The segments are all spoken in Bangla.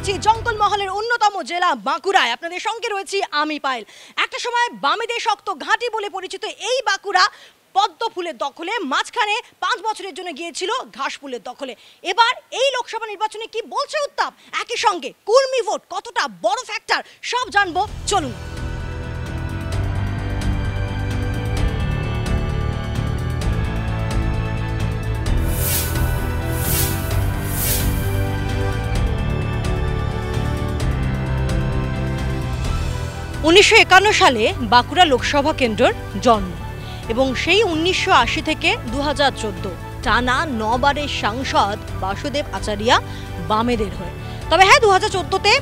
এসেছি জঙ্গলমহলের অন্যতম জেলা বাঁকুড়ায় আপনাদের সঙ্গে রয়েছি আমি পাইল একটা সময় বামেদের শক্ত ঘাঁটি বলে পরিচিত এই বাঁকুড়া পদ্ম ফুলের দখলে মাঝখানে পাঁচ বছরের জন্য গিয়েছিল ঘাস ফুলের দখলে এবার এই লোকসভা নির্বাচনে কি বলছে উত্তাপ একই সঙ্গে কুর্মি ভোট কতটা বড় ফ্যাক্টর সব জানবো চলুন উনিশশো সালে বাঁকুড়া লোকসভা কেন্দ্রের জন্ম এবং সেই উনিশশো থেকে দু হাজার টানা নবারের সাংসদ বাসুদেব আচারিয়া বামেদের হয়ে তবে হ্যাঁ দু হাজার চোদ্দোতে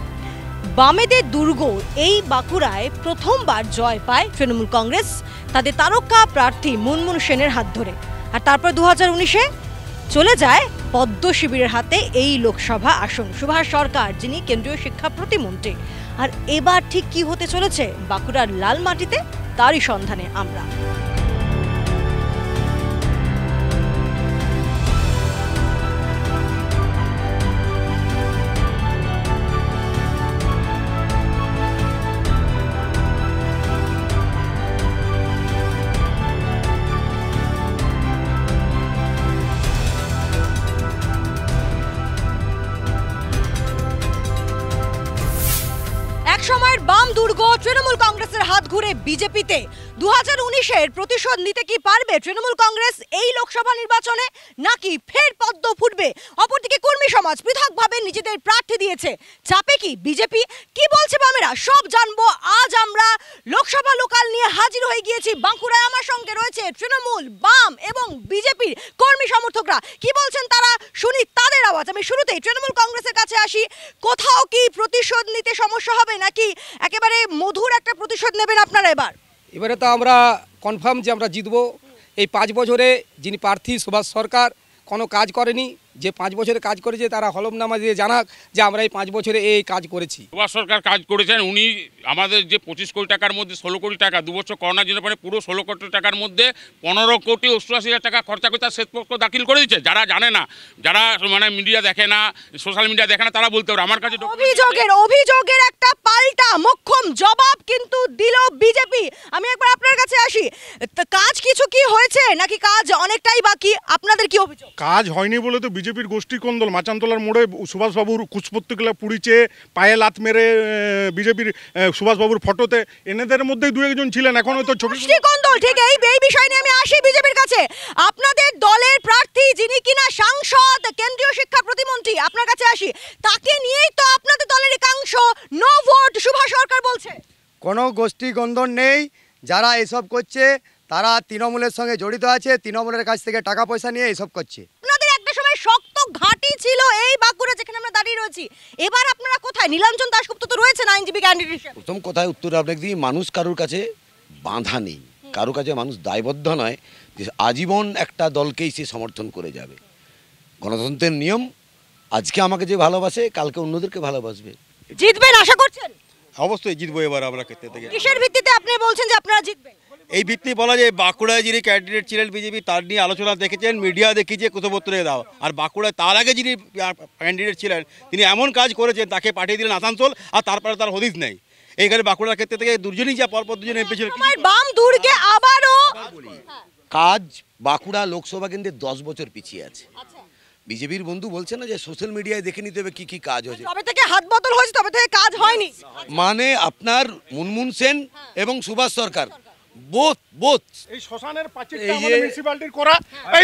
বামেদের দুর্গ এই বাঁকুড়ায় প্রথমবার জয় পায় তৃণমূল কংগ্রেস তাদের তারকা প্রার্থী মুনমুন সেনের হাত ধরে আর তারপর দু হাজার উনিশে চলে যায় পদ্ম শিবিরের হাতে এই লোকসভা আসন সুভাষ সরকার যিনি কেন্দ্রীয় শিক্ষা প্রতিমন্ত্রী আর এবার ঠিক কি হতে চলেছে বাঁকুড়ার লাল মাটিতে তারই সন্ধানে আমরা তৃণমূল কংগ্রেসের হাত ঘুরে বিজেপিতে দু হাজার উনিশের প্রতিশোধ নিতে কি পারবে তৃণমূল কংগ্রেস এই লোকসভা নির্বাচনে নাকি ফের পদ্ম ফুটবে অপরদিকে কর্মী সমাজ পৃথকভাবে নিজেদের প্রার্থী দিয়েছে চাপে কি বিজেপি কি বলছে বামেরা সব জানবো আজ আমরা লোকসভা লোকাল নিয়ে হাজির হয়ে গিয়েছি বাঁকুড়ায় আমার সঙ্গে রয়েছে তৃণমূল বাম এবং বিজেপির কর্মী সমর্থকরা কি বলছেন তারা শুনি তাদের আওয়াজ আমি শুরুতেই তৃণমূল কংগ্রেসের কাছে আসি কোথাও কি প্রতিশোধ নিতে সমস্যা হবে নাকি একেবারে মধুর একটা প্রতিশোধ নেবেন আপনারা এবার এবারে তো আমরা কনফার্ম যে আমরা জিতব এই পাঁচ বছরে যিনি প্রার্থী সুভাষ সরকার কোনো কাজ করেনি যে পাঁচ বছরে কাজ করেছে তারা হলফনামা দিয়ে জানাক যে আমরা এই পাঁচ বছরে এই কাজ করেছি সুভাষ সরকার কাজ করেছেন উনি আমাদের যে পঁচিশ কোটি টাকার মধ্যে ষোলো কোটি টাকা দু বছর করোনার জন্য পরে পুরো ষোলো কোটি টাকার মধ্যে পনেরো কোটি অষ্টআশি হাজার টাকা খরচা করে তার শ্বেতপত্র দাখিল করে দিচ্ছে যারা জানে না যারা মানে মিডিয়া দেখে না সোশ্যাল মিডিয়া দেখে না তারা বলতে পারে আমার কাছে অভিযোগের অভিযোগের একটা পাল্টা মোক্ষম জবাব কিন্তু দিল বিজেপি আমি একবার আপনার কাছে আসি কাজ কিছু কি হয়েছে নাকি কাজ অনেকটাই বাকি আপনাদের কি অভিযোগ কাজ হয়নি বলে তো বিজেপি বিজেপির গোষ্ঠী কোন্দল মাচানতলার মোড়ে সুভাষবাবুর কুচপত্রিকলা পুড়িচে পায়ে লাত মেরে বিজেপির সুভাষবাবুর ফটোতে এনেদের মধ্যেই দু একজন ছিলেন এখন হয়তো ছোট ঠিক এই এই বিষয় নিয়ে আমি আসি বিজেপির কাছে আপনাদের দলের প্রার্থী যিনি কিনা সাংসদ কেন্দ্রীয় শিক্ষা প্রতিমন্ত্রী আপনার কাছে আসি তাকে নিয়েই তো আপনাদের দলের একাংশ নো ভোট সুভাষ সরকার বলছে কোনো গোষ্ঠী গন্ধন নেই যারা এসব করছে তারা তৃণমূলের সঙ্গে জড়িত আছে তৃণমূলের কাছ থেকে টাকা পয়সা নিয়ে এসব করছে একটা সময় শক্ত ঘাঁটি ছিল এই বাঁকুড়া যেখানে আমরা দাঁড়িয়ে রয়েছি এবার আপনারা কোথায় নীলাঞ্জন দাশগুপ্ত তো রয়েছেন আইনজীবী ক্যান্ডিডেট প্রথম কথায় উত্তর আপনি দিই মানুষ কারোর কাছে বাঁধা নেই কারোর কাছে মানুষ দায়বদ্ধ নয় যে আজীবন একটা দলকেই সে সমর্থন করে যাবে গণতন্ত্রের নিয়ম আজকে আমাকে যে ভালোবাসে কালকে অন্যদেরকে ভালোবাসবে জিতবেন আশা করছেন অবশ্যই জিতবো এবার আমরা ক্ষেত্রে থেকে কিসের ভিত্তিতে আপনি বলছেন যে আপনারা জিতবেন এই ভিত্তি বলা যায় বাঁকুড়ায় যিনি ক্যান্ডিডেট ছিলেন বিজেপি তার নিয়ে আলোচনা দেখেছেন মিডিয়া দেখিয়েছে কুতপত্রে দাও আর বাঁকুড়ায় তার আগে যিনি ক্যান্ডিডেট ছিলেন তিনি এমন কাজ করেছেন তাকে পাঠিয়ে দিলেন আসানসোল আর তারপরে তার হদিস নেই এইখানে বাঁকুড়ার ক্ষেত্রে থেকে দুজনই যা পরপর দুজন এমপি ছিল বাম আবারও কাজ বাঁকুড়া লোকসভা কেন্দ্রে দশ বছর পিছিয়ে আছে বিজেপির আচ্ছা। বন্ধু বলছে না যে সোশ্যাল মিডিয়ায় দেখে নিতে হবে কি কি কাজ হয়েছে তবে থেকে হাত বদল হয়েছে তবে থেকে কাজ হয়নি মানে আপনার মুনমুন সেন হ্যাঁ। এবং সুভাষ সরকার এই শ্মশানের করা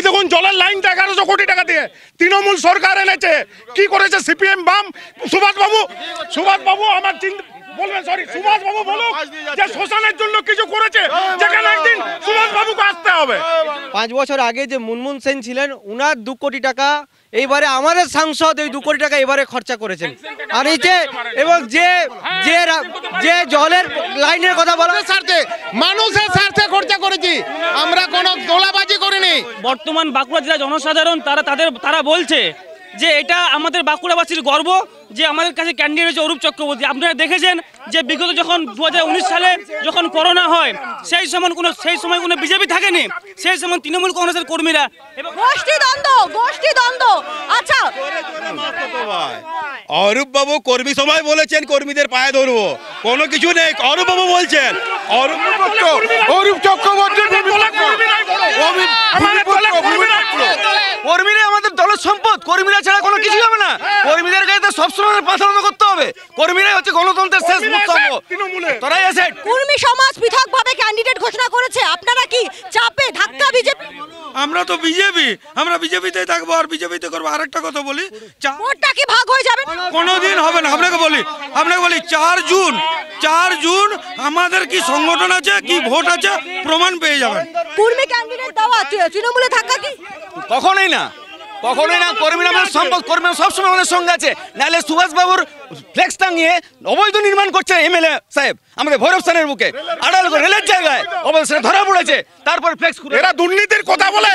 দেখুন জলের লাইনটা এগারোশো কোটি টাকা দিয়ে তৃণমূল সরকার এনেছে কি করেছে সিপিএম বাম সুভাষ বাবু সুভাষ বাবু আমার চিন্তা বলবেন সরি সুভাষ বাবু বলুক যে শোষণের জন্য কিছু করেছে যেখানে একদিন সুভাষ বাবুকে আসতে হবে পাঁচ বছর আগে যে মুনমুন সেন ছিলেন উনার দু কোটি টাকা এইবারে আমাদের সাংসদ এই দু কোটি টাকা এবারে খরচা করেছেন আর এই যে এবং যে যে জলের লাইনের কথা বলা স্বার্থে মানুষের স্বার্থে খরচা করেছি আমরা কোনো দোলাবাজি করিনি বর্তমান বাঁকুড়া জেলা জনসাধারণ তারা তাদের তারা বলছে যে এটা আমাদের বাঁকুড়াবাসীর গর্ব যে আমাদের কাছে ক্যান্ডিডেট হয়েছে অরূপ চক্রবর্তী আপনারা দেখেছেন যে বিগত যখন দু সালে যখন করোনা হয় সেই সময় কোনো সেই সময় কোনো বিজেপি থাকেনি সেই সময় তৃণমূল কংগ্রেসের কর্মীরা গোষ্ঠী আচ্ছা। বাবু কর্মী সময় বলেছেন কর্মীদের পায়ে ধরবো কোনো কিছু নেই অরূপবাবু বলছেন অরূপ চক্রবর্তী কর্মীরা ছাড়া কোনো কিছু হবে না হ্যাঁ। কর্মীদের কাছে সবসময় পাথারণ করতে হবে কর্মীরাই হচ্ছে গণতন্ত্রের শেষ মুস্তম্ভ তোরাই এসে কর্মী সমাজ পৃথকভাবে ক্যান্ডিডেট ঘোষণা করেছে আপনারা কি চাপে ধাক্কা বিজেপি আমরা তো বিজেপি আমরা বিজেপিতে থাকবো আর বিজেপিতে করবো আরেকটা কথা বলি ভোটটা কি ভাগ হয়ে যাবে কোনোদিন হবে না আপনাকে বলি আপনাকে বলি চার জুন চার জুন আমাদের কি সংগঠন আছে কি ভোট আছে প্রমাণ পেয়ে যাবেন কর্মী ক্যান্ডিডেট দেওয়া তৃণমূলে ধাক্কা কি কখনোই না কখনোই না কর্মী নামের মানে সম্পদ কর্মীরা সবসময় আমাদের সঙ্গে আছে নাহলে সুভাষবাবুর ফ্লেক্স টাঙিয়ে অবৈধ নির্মাণ করছে এমএলএ সাহেব আমাদের ভৈরব স্থানের বুকে আড়াল রেলের জায়গায় অবৈধ ধরা পড়েছে তারপর ফ্লেক্স এরা দুর্নীতির কথা বলে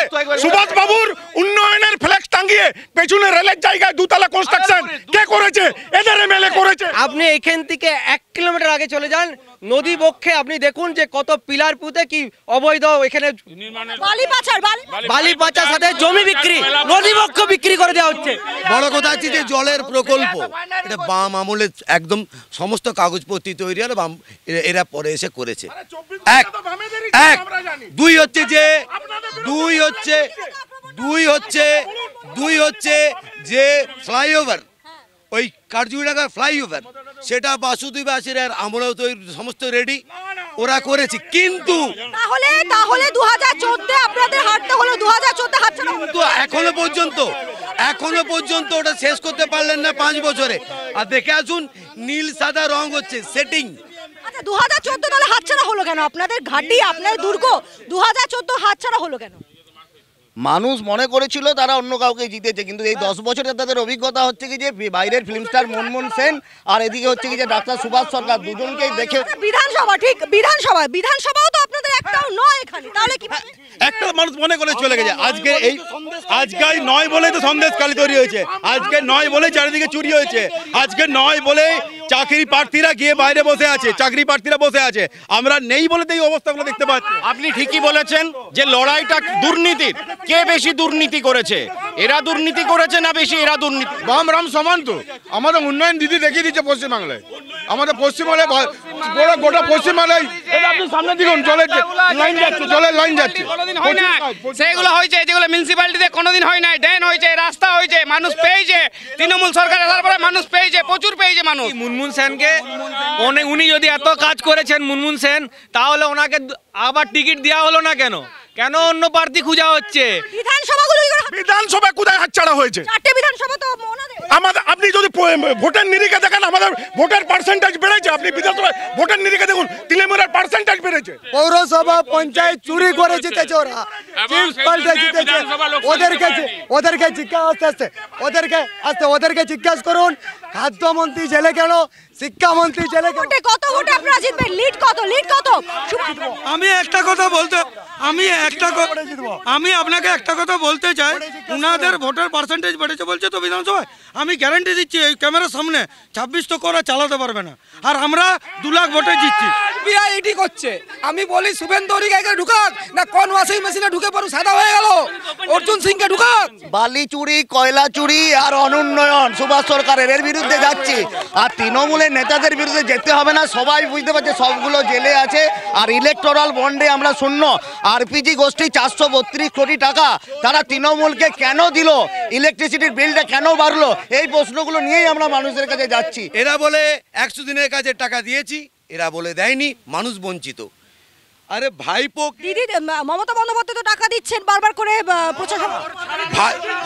উন্নয়নের ফ্লেক্স টাঙিয়ে পেছনে রেলের জায়গায় দুতলা কনস্ট্রাকশন কে করেছে এদের এমএলএ করেছে আপনি এখান থেকে এক কিলোমিটার আগে চলে যান নদী বক্ষে আপনি দেখুন যে কত পিলার পুঁতে কি অবৈধ এখানে বালি পাচার সাথে জমি বিক্রি নদী লক্ষ বিক্রি করে দেওয়া হচ্ছে বড় কথা হচ্ছে যে জলের প্রকল্প এটা বাম আমলে একদম সমস্ত কাগজপত্র তৈরি হলে বাম এরা পরে এসে করেছে এক এক দুই হচ্ছে যে দুই হচ্ছে দুই হচ্ছে দুই হচ্ছে যে ফ্লাইওভার ওই কার্জুড়াকার ফ্লাইওভার সেটা বাসুদেব আসির আমলেও তৈরি সমস্ত রেডি ওরা করেছে কিন্তু তাহলে তাহলে 2014 এ আপনাদের হারটা হলো 2014 হাত কিন্তু এখনো পর্যন্ত এখনো পর্যন্ত ওটা শেষ করতে পারলেন না পাঁচ বছরে আর দেখে আসুন নীল সাদা রং হচ্ছে সেটিং আচ্ছা 2014 তাহলে ছাড়া হলো কেন আপনাদের ঘাটি আপনাদের দুর্গ 2014 ছাড়া হলো কেন মানুষ মনে করেছিল তারা অন্য কাউকে জিতেছে কিন্তু এই দশ বছরে তাদের অভিজ্ঞতা হচ্ছে কি যে বাইরের ফিল্ম স্টার মনমোহন সেন আর এদিকে হচ্ছে কি যে ডাক্তার সুভাষ সরকার হ্যাঁ, দুজনকেই দেখে বিধানসভা ঠিক বিধানসভা বিধানসভাও তো আপনাদের হ্যাঁ। একটাও নয় এখানে তাহলে কি হ্যাঁ, একটা মানুষ মনে করে চলে গেছে আজকে এই আজকাল নয় বলে তো সন্দেশ কালি তৈরি হয়েছে আজকে নয় বলে চারিদিকে চুরি হয়েছে আজকে নয় বলে চাকরি প্রার্থীরা গিয়ে বাইরে বসে আছে চাকরি প্রার্থীরা বসে আছে আমরা নেই বলে তো এই অবস্থাগুলো দেখতে পাচ্ছি আপনি ঠিকই বলেছেন যে লড়াইটা দুর্নীতির কে বেশি দুর্নীতি করেছে এরা দুর্নীতি করেছে না বেশি এরা দুর্নীতি বাম রাম সমান তো আমাদের উন্নয়ন দিদি দেখিয়ে দিচ্ছে পশ্চিমবাংলায় আমাদের পশ্চিমবাংলায় গোটা পশ্চিমবাংলায় যাচ্ছে হয়েছে যেগুলো মিউনিসিপ্যালিটিতে কোনোদিন হয় নাই হয়েছে রাস্তা হয়েছে মানুষ পেয়েছে তৃণমূল সরকার পরে মানুষ পেয়েছে প্রচুর পেয়েছে মানুষ মুনমুন সেনকে উনি যদি এত কাজ করেছেন মুনমুন সেন তাহলে ওনাকে আবার টিকিট দেওয়া হলো না কেন কেন অন্য প্রার্থী খুঁজা হচ্ছে বিধানসভা বিধানসভা কোথায় হাতছাড়া হয়েছে চারটে বিধানসভা তো আমাদের আপনি যদি ভোটের নিরিখে দেখেন আমাদের ভোটের পার্সেন্টেজ বেড়েছে আপনি বিধানসভা ভোটের নিরিখে দেখুন তৃণমূলের পার্সেন্টেজ বেড়েছে পৌরসভা পঞ্চায়েত চুরি করে জিতেছে ওরা চিপস পাল্টে জিতেছে ওদেরকে ওদেরকে জিজ্ঞাসা আস্তে আস্তে ওদেরকে আস্তে ওদেরকে জিজ্ঞাসা করুন খাদ্যমন্ত্রী জেলে গেল শিক্ষামন্ত্রী জেলে গেল কত ভোটে আপনারা জিতবেন লিড কত লিড কত আমি একটা কথা বলতে আমি একটা কথা আমি আপনাকে একটা কথা বলতে চাই উনাদের ভোটের পার্সেন্টেজ বেড়েছে বলছে তো বিধানসভায় আমি গ্যারান্টি দিচ্ছি ওই ক্যামেরার সামনে ছাব্বিশ তো করা চালাতে পারবে না আর আমরা দু লাখ ভোটে জিতছি এমপিরা এটি করছে আমি বলি শুভেন্দু অধিকারীকে ঢুকাক না কোন ওয়াশিং মেশিনে ঢুকে পড়ু সাদা হয়ে গেল অর্জুন সিংকে ঢুকাক বালি চুরি কয়লা চুরি আর অনুন্নয়ন সুভাষ সরকারের এর বিরুদ্ধে যাচ্ছি আর তৃণমূলের নেতাদের বিরুদ্ধে যেতে হবে না সবাই বুঝতে পারছে সবগুলো জেলে আছে আর ইলেকটোরাল বন্ডে আমরা শূন্য আরপিজি গোষ্ঠী চারশো বত্রিশ কোটি টাকা তারা তৃণমূলকে কেন দিল ইলেকট্রিসিটির বিলটা কেন বাড়লো এই প্রশ্নগুলো নিয়েই আমরা মানুষের কাছে যাচ্ছি এরা বলে একশো দিনের কাজের টাকা দিয়েছি এরা বলে দেয়নি মানুষ বঞ্চিত আরে ভাইপো দিদি মমতা বন্দ্যোপাধ্যায় তো টাকা দিচ্ছেন বারবার করে প্রচার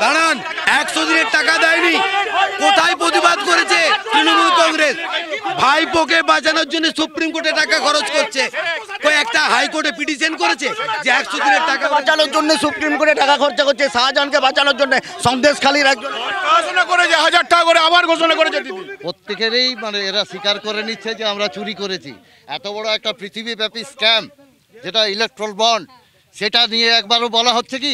দাঁড়ান একশো দিনের টাকা দেয়নি কোথায় প্রতিবাদ করেছে তৃণমূল কংগ্রেস ভাইপোকে বাঁচানোর জন্য সুপ্রিম কোর্টে টাকা খরচ করছে একটা হাইকোর্টে পিটিশন করেছে যে একশো দিনের টাকা বাঁচানোর জন্য সুপ্রিম কোর্টে টাকা খরচা করছে শাহজাহানকে বাঁচানোর জন্য সন্দেশ খালি একজন ঘোষণা করে হাজার টাকা করে আবার ঘোষণা করেছে প্রত্যেকেরই মানে এরা স্বীকার করে নিচ্ছে যে আমরা চুরি করেছি এত বড় একটা পৃথিবীব্যাপী স্ক্যাম যেটা ইলেকট্রল বন্ড সেটা নিয়ে একবারও বলা হচ্ছে কি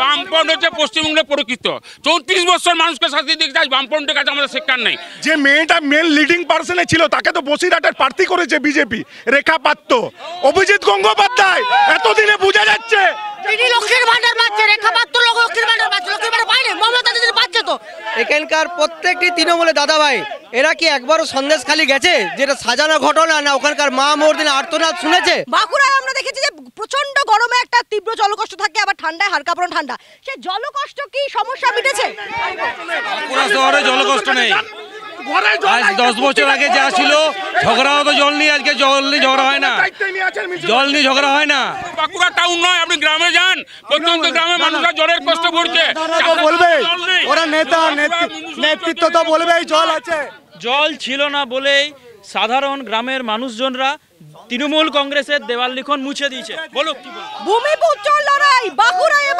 বামপন্থ হচ্ছে পশ্চিমবঙ্গের পরিচিত চৌত্রিশ বছর মানুষকে শাস্তি দিতে চাই বামপন্থের কাছে আমাদের শিক্ষার নেই যে মেয়েটা মেন লিডিং পার্সনে ছিল তাকে তো বসিরহাটের প্রার্থী করেছে বিজেপি রেখা পাত্র অভিজিৎ গঙ্গোপাধ্যায় এতদিনে বোঝা যাচ্ছে এখানকার প্রত্যেকটি তৃণমূলে দাদা ভাই এরা কি একবারও সন্দেশ খালি গেছে যেটা সাজানো ঘটনা না ওখানকার মা মোর দিন শুনেছে বাঁকুড়ায় আমরা দেখেছি যে ঠান্ডায় হালকা পরন ঠান্ডা সে জলকষ্ট কি সমস্যা মিটেছে শহরে জলকষ্ট নেই আজ দশ বছর আগে যা ছিল ঝগড়া হতো জল নিয়ে আজকে জল নিয়ে ঝগড়া হয় না জল নিয়ে ঝগড়া হয় না বাঁকুড়া টাউন নয় আপনি গ্রামে যান প্রত্যন্ত গ্রামে মানুষরা জলের কষ্ট করছে বলবে ওরা নেতা নেতৃত্ব তো বলবে জল আছে জল ছিল না বলেই সাধারণ গ্রামের মানুষজনরা তৃণমূল কংগ্রেসের দেওয়াল লিখন মুছে দিয়েছে বলো ভূমিপুত্র লড়াই বাঁকুড়ায়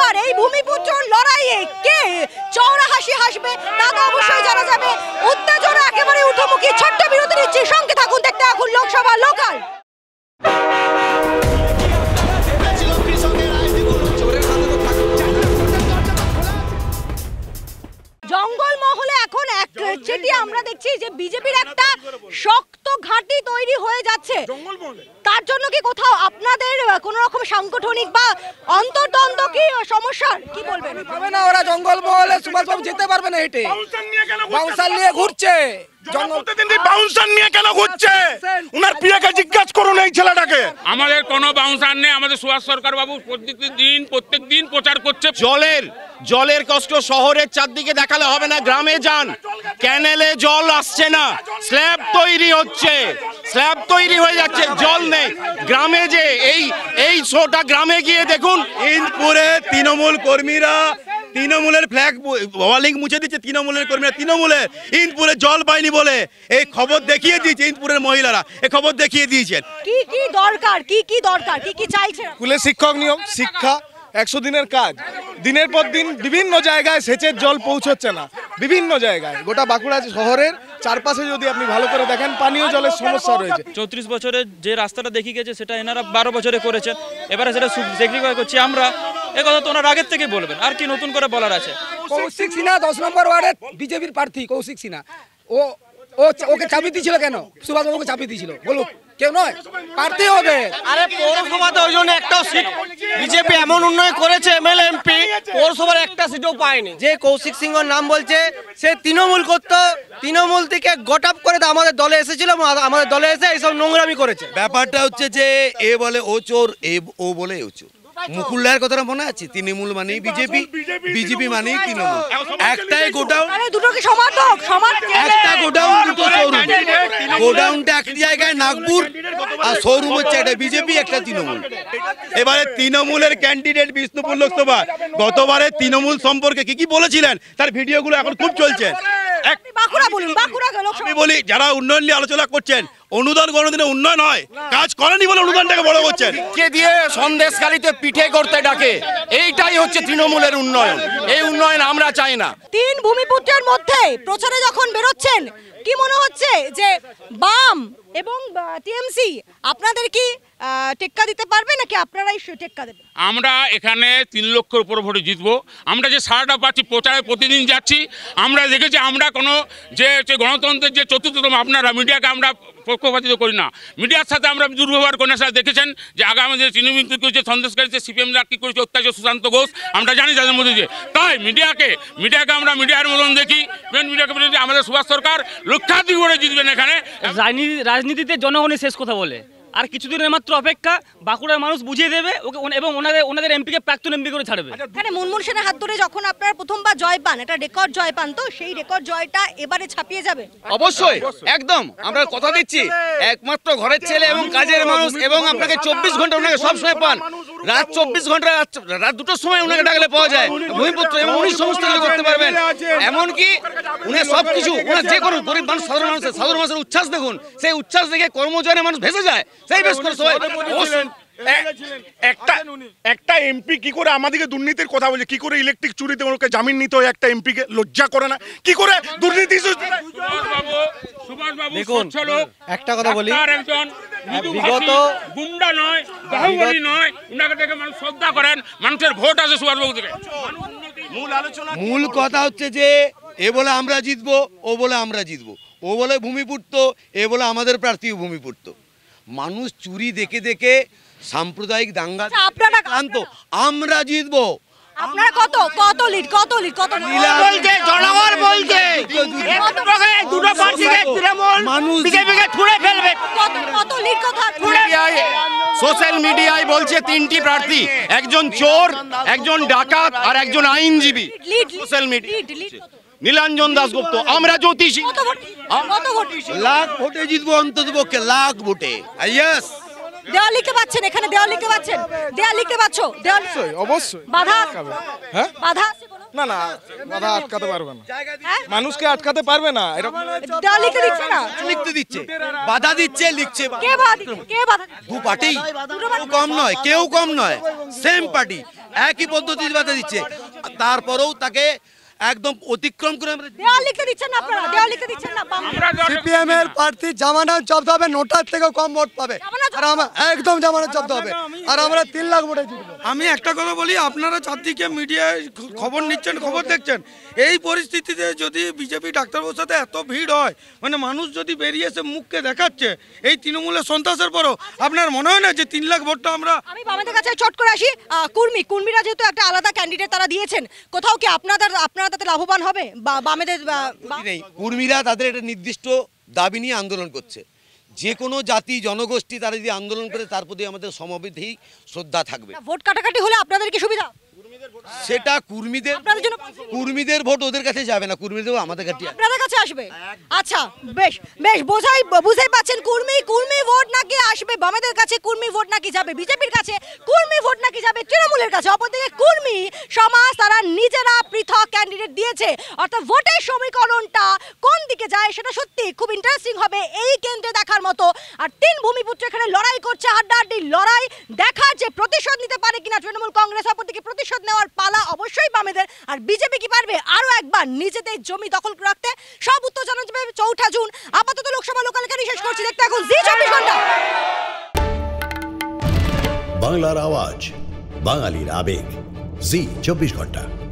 যেতে পারবে না হেঁটে বাউন্সার নিয়ে ঘুরছে জনপ্রতিনিধি বাউন্সার নিয়ে কেন ঘুরছে উনার প্রিয়াকে করুন এই ছেলেটাকে আমাদের বাউন্সার নেই আমাদের সুভাষ সরকার বাবু প্রত্যেক দিন প্রচার করছে জলের জলের কষ্ট শহরের চারদিকে দেখালে হবে না গ্রামে যান ক্যানেলে জল আসছে না স্ল্যাব তৈরি হচ্ছে স্ল্যাব তৈরি হয়ে যাচ্ছে জল নেই গ্রামে যে এই এই শোটা গ্রামে গিয়ে দেখুন ইনপুরে তৃণমূল কর্মীরা তৃণমূলের ফ্ল্যাগ মুছে দিচ্ছে তৃণমূলের কর্মীরা তৃণমূলের ইন্দপুরে জল পাইনি বলে এই খবর দেখিয়ে দিয়েছে ইনপুরের মহিলারা এই খবর দেখিয়ে দিয়েছেন কি কি দরকার কি কি দরকার কি কি চাইছে স্কুলে শিক্ষক নিয়ম শিক্ষা একশো দিনের কাজ দিনের পর দিন বিভিন্ন জায়গায় সেচের জল পৌঁছচ্ছে না বিভিন্ন জায়গায় গোটা বাঁকুড়া শহরের চারপাশে যদি আপনি ভালো করে দেখেন পানীয় জলের সমস্যা রয়েছে চৌত্রিশ বছরে যে রাস্তাটা দেখি গেছে সেটা এনারা বারো বছরে করেছেন এবারে সেটা সেগ্রিফাই করছি আমরা এ কথা তো ওনার আগের থেকে বলবেন আর কি নতুন করে বলার আছে কৌশিক সিনহা দশ নম্বর ওয়ার্ডের বিজেপির প্রার্থী কৌশিক সিনহা ও ও ওকে চাপি দিয়েছিল কেন সুভাষ বাবুকে চাপি দিয়েছিল বলুন কেউ নয় পারতে হবে আরে পৌরসভাতে ওই জন্য একটা সিট বিজেপি এমন উন্নয়ন করেছে এমএলএ এমপি পৌরসভার একটা সিটও পায়নি যে কৌশিক সিংহর নাম বলছে সে তৃণমূল করত তৃণমূল থেকে গট আপ করে আমাদের দলে এসেছিল আমাদের দলে এসে এইসব নোংরামি করেছে ব্যাপারটা হচ্ছে যে এ বলে ও চোর এ ও বলে ও চোর মুকুলদার কথাটা মনে আছে তৃণমূল মানেই বিজেপি বিজেপি মানেই তৃণমূল একটাই গোডাউন একটা গোডাউন দুটো শোরুম গোডাউনটা এক জায়গায় নাগপুর আর শোরুম হচ্ছে একটা বিজেপি একটা তৃণমূল এবারে তৃণমূলের ক্যান্ডিডেট বিষ্ণুপুর লোকসভা গতবারে তৃণমূল সম্পর্কে কি কি বলেছিলেন তার ভিডিওগুলো এখন খুব চলছে বলি যারা উন্নয়ন নিয়ে আলোচনা করছেন অনুদান দিনে উন্নয়ন হয় কাজ করেনি বলে অনুদানটাকে বড় করছেন কে দিয়ে সন্দেশকারীতে পিঠে করতে ডাকে এইটাই হচ্ছে তৃণমূলের উন্নয়ন এই উন্নয়ন আমরা চাই না তিন ভূমিপুত্রের মধ্যে প্রচারে যখন বেরোচ্ছেন কি মনে হচ্ছে যে বাম এবং টিএমসি আপনাদের কি টেক্কা দিতে পারবে নাকি আপনারাই টেক্কা দেবেন আমরা এখানে তিন লক্ষের উপর ভোটে জিতবো আমরা যে সারাটা পাচ্ছি প্রচারে প্রতিদিন যাচ্ছি আমরা দেখেছি আমরা কোনো যে হচ্ছে গণতন্ত্রের যে চতুর্থতম আপনারা মিডিয়াকে আমরা পক্ষপাতিত করি না মিডিয়ার সাথে আমরা দুর্ব্যবহার করে সাথে দেখেছেন যে আগামী যে তৃণমূল কী করেছে সন্দেশকারীতে সিপিএমরা কী করেছে অত্যাচার সুশান্ত ঘোষ আমরা জানি তাদের মধ্যে যে তাই মিডিয়াকে মিডিয়াকে আমরা মিডিয়ার মতন দেখি মেন মিডিয়াকে আমাদের সুভাষ সরকার লক্ষাধিক করে জিতবেন এখানে রাজনীতিতে জনগণই শেষ কথা বলে আর কিছুদিনের মাত্র অপেক্ষা বাঁকুড়ার মানুষ বুঝিয়ে দেবে ওকে এবং ওনাদের ওনাদের এমপিকে প্রাক্তন এমপি করে ছাড়বে হ্যাঁ মুনমুন সেনের হাত ধরে যখন আপনারা প্রথমবার জয় পান এটা রেকর্ড জয় পান তো সেই রেকর্ড জয়টা এবারে ছাপিয়ে যাবে অবশ্যই একদম আমরা কথা দিচ্ছি একমাত্র ঘরের ছেলে এবং কাজের মানুষ এবং আপনাকে চব্বিশ ঘন্টা ওনাকে সবসময় পান রাত চব্বিশ ঘন্টা রাত দুটোর সময় ওনাকে ডাকলে পাওয়া যায় ভূমিপুত্র এবং উনি সমস্ত কিছু করতে পারবেন এমনকি উনি সব কিছু উনি যে কোনো গরিব মানুষ সাধারণ মানুষের সাধারণ মানুষের উচ্ছ্বাস দেখুন সেই উচ্ছ্বাস দেখে কর্মচারী মানুষ ভেসে যায় একটা এমপি কি করে আমাদেরকে দুর্নীতির কথা বলছে কি করে ইলেকট্রিক চুরিতে ওকে জামিন নিতে হয় একটা এমপি কে লজ্জা করে না কি করে দুর্নীতি একটা কথা বলি হ্যাঁ, মানুষের ভোট আছে মূল কথা হচ্ছে যে এ বলে আমরা জিতবো ও বলে আমরা জিতবো ও বলে ভূমি ভূমিপুত্র এ বলে আমাদের প্রার্থী ভূমি ভূমিপুত্র মানুষ চুরি দেখে দেখে সাম্প্রদায়িক দাঙ্গা আচ্ছা, আপনারা ক্লান্ত আমরা জিতবো বলছে তিনটি প্রার্থী একজন চোর একজন ডাকাত আর একজন আইনজীবী সোশ্যাল মিডিয়া নীলাঞ্জন দাসগুপ্ত আমরা জ্যোতিষী লাখ ভোটে জিতবো অন্তত পক্ষে লাখ ভোটে ah, পাচ্ছেন এখানে লিখতে লিখতে হ্যাঁ? হ্যাঁ? মানুষকে আটকাতে পারবে না এরকম দিচ্ছে না লিখতে দিচ্ছে বাধা দিচ্ছে লিখছে কে কম নয় কেউ কম নয় সেম পার্টি একই দিচ্ছে তারপরেও তাকে একদম অতিক্রম করে আমরা না সিপিএম এর প্রার্থী জব্দ হবে নোটার থেকে কম ভোট পাবে একদম জামানার জব্দ হবে আর আমরা তিন লাখ ভোটে জিতবো আমি একটা কথা বলি আপনারা চারদিকে মিডিয়ায় খবর নিচ্ছেন খবর দেখছেন এই পরিস্থিতিতে যদি বিজেপি ডাক্তারবাবুর সাথে এত ভিড় হয় মানে মানুষ যদি বেরিয়ে এসে মুখকে দেখাচ্ছে এই তৃণমূলের সন্ত্রাসের পরও আপনার মনে হয় না যে তিন লাখ ভোটটা আমরা আমি আমাদের কাছে চট করে আসি কুর্মী কুর্মিরা যেহেতু একটা আলাদা ক্যান্ডিডেট তারা দিয়েছেন কোথাও কি আপনাদের আপনারা তাতে লাভবান হবে বা বামেদের নেই কুর্মীরা তাদের একটা নির্দিষ্ট দাবি নিয়ে আন্দোলন করছে যে কোনো জাতি জনগোষ্ঠী তারা যদি আন্দোলন করে তার প্রতি আমাদের সমবৃদ্ধি শ্রদ্ধা থাকবে ভোট কাটাকাটি হলে আপনাদের কি সুবিধা সেটা কুর্মীদের কুর্মীদের ভোট ওদের কাছে যাবে না কুর্মীদের আমাদের কাছে আপনাদের কাছে আসবে আচ্ছা বেশ বেশ বোঝাই বুঝাই পাচ্ছেন কুর্মী কুর্মী ভোট নাকি আসবে বামেদের কাছে কুর্মী ভোট নাকি যাবে বিজেপির কাছে কুর্মী ভোট নাকি যাবে তৃণমূলের কাছে অপরদিকে কুর্মী সমাজ নিজেরা পৃথক ক্যান্ডিডেট দিয়েছে অর্থাৎ ভোটের সমীকরণটা কোন দিকে যায় সেটা সত্যি খুব ইন্টারেস্টিং হবে এই কেন্দ্রে দেখার মতো আর তিন ভূমিপুত্র এখানে লড়াই করছে হাড্ডাহাড্ডি লড়াই দেখার যে প্রতিশোধ নিতে পারে কিনা তৃণমূল কংগ্রেস অপরদিকে প্রতিশোধ নেওয়ার পালা অবশ্যই বামেদের আর বিজেপি কি পারবে আরও একবার নিজেদের জমি দখল রাখতে সব উত্তর জানা যাবে চৌঠা জুন আপাতত লোকসভা লোকাল এখানে শেষ করছি দেখতে এখন জি চব্বিশ ঘন্টা বাংলার আওয়াজ বাঙালির আবেগ জি চব্বিশ ঘন্টা